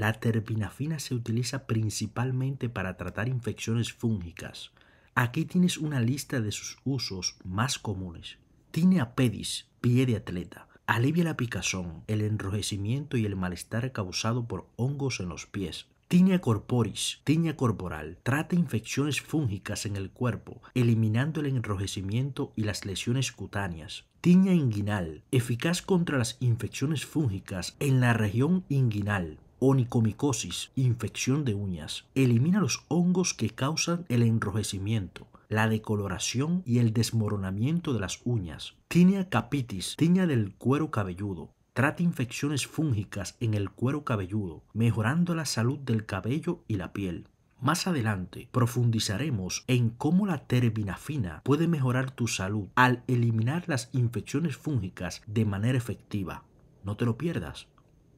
La terbinafina se utiliza principalmente para tratar infecciones fúngicas. Aquí tienes una lista de sus usos más comunes. Tinea pedis, pie de atleta. Alivia la picazón, el enrojecimiento y el malestar causado por hongos en los pies. Tinea corporis, tiña corporal, trata infecciones fúngicas en el cuerpo, eliminando el enrojecimiento y las lesiones cutáneas. Tiña inguinal, eficaz contra las infecciones fúngicas en la región inguinal onicomicosis, infección de uñas. Elimina los hongos que causan el enrojecimiento, la decoloración y el desmoronamiento de las uñas. Tinea capitis, tiña del cuero cabelludo. Trata infecciones fúngicas en el cuero cabelludo, mejorando la salud del cabello y la piel. Más adelante profundizaremos en cómo la terbinafina puede mejorar tu salud al eliminar las infecciones fúngicas de manera efectiva. No te lo pierdas.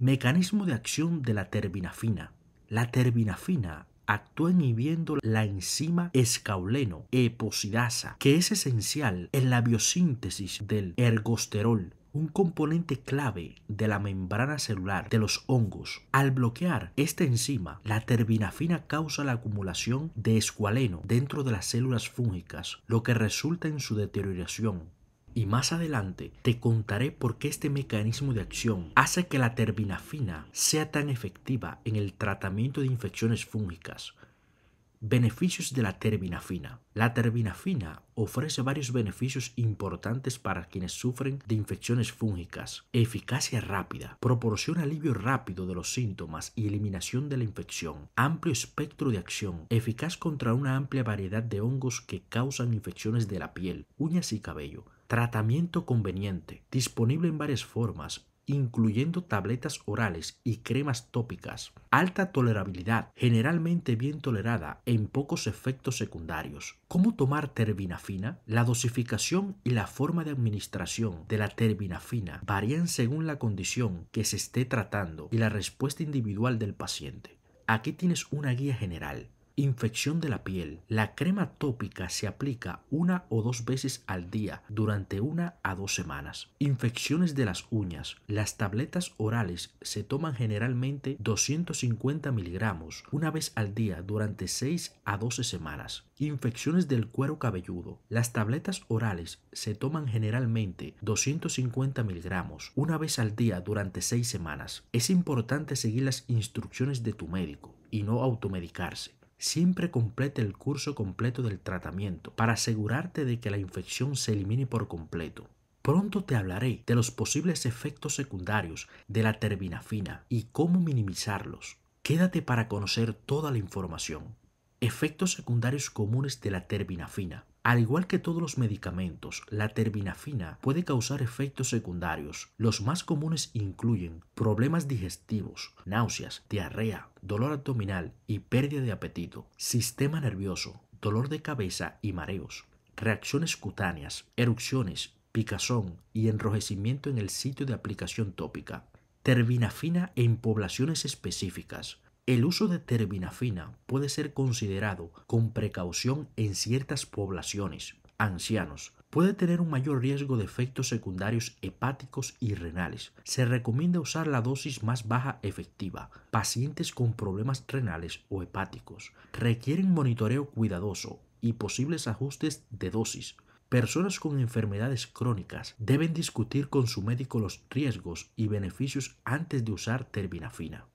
Mecanismo de acción de la terbinafina. La terbinafina actúa inhibiendo la enzima escauleno eposidasa, que es esencial en la biosíntesis del ergosterol, un componente clave de la membrana celular de los hongos. Al bloquear esta enzima, la terbinafina causa la acumulación de escualeno dentro de las células fúngicas, lo que resulta en su deterioración y más adelante te contaré por qué este mecanismo de acción hace que la terbinafina sea tan efectiva en el tratamiento de infecciones fúngicas. Beneficios de la terbinafina. La terbinafina ofrece varios beneficios importantes para quienes sufren de infecciones fúngicas. Eficacia rápida. Proporciona alivio rápido de los síntomas y eliminación de la infección. Amplio espectro de acción. Eficaz contra una amplia variedad de hongos que causan infecciones de la piel, uñas y cabello Tratamiento conveniente, disponible en varias formas, incluyendo tabletas orales y cremas tópicas. Alta tolerabilidad, generalmente bien tolerada, en pocos efectos secundarios. ¿Cómo tomar terbinafina? La dosificación y la forma de administración de la terbinafina varían según la condición que se esté tratando y la respuesta individual del paciente. Aquí tienes una guía general. Infección de la piel. La crema tópica se aplica una o dos veces al día durante una a dos semanas. Infecciones de las uñas. Las tabletas orales se toman generalmente 250 miligramos una vez al día durante 6 a 12 semanas. Infecciones del cuero cabelludo. Las tabletas orales se toman generalmente 250 miligramos una vez al día durante 6 semanas. Es importante seguir las instrucciones de tu médico y no automedicarse. Siempre complete el curso completo del tratamiento para asegurarte de que la infección se elimine por completo. Pronto te hablaré de los posibles efectos secundarios de la terbinafina y cómo minimizarlos. Quédate para conocer toda la información. Efectos secundarios comunes de la terbinafina. Al igual que todos los medicamentos, la terbinafina puede causar efectos secundarios. Los más comunes incluyen problemas digestivos, náuseas, diarrea, dolor abdominal y pérdida de apetito, sistema nervioso, dolor de cabeza y mareos, reacciones cutáneas, erupciones, picazón y enrojecimiento en el sitio de aplicación tópica. Terbinafina en poblaciones específicas. El uso de terbinafina puede ser considerado con precaución en ciertas poblaciones, ancianos. Puede tener un mayor riesgo de efectos secundarios hepáticos y renales. Se recomienda usar la dosis más baja efectiva. Pacientes con problemas renales o hepáticos requieren monitoreo cuidadoso y posibles ajustes de dosis. Personas con enfermedades crónicas deben discutir con su médico los riesgos y beneficios antes de usar terbinafina.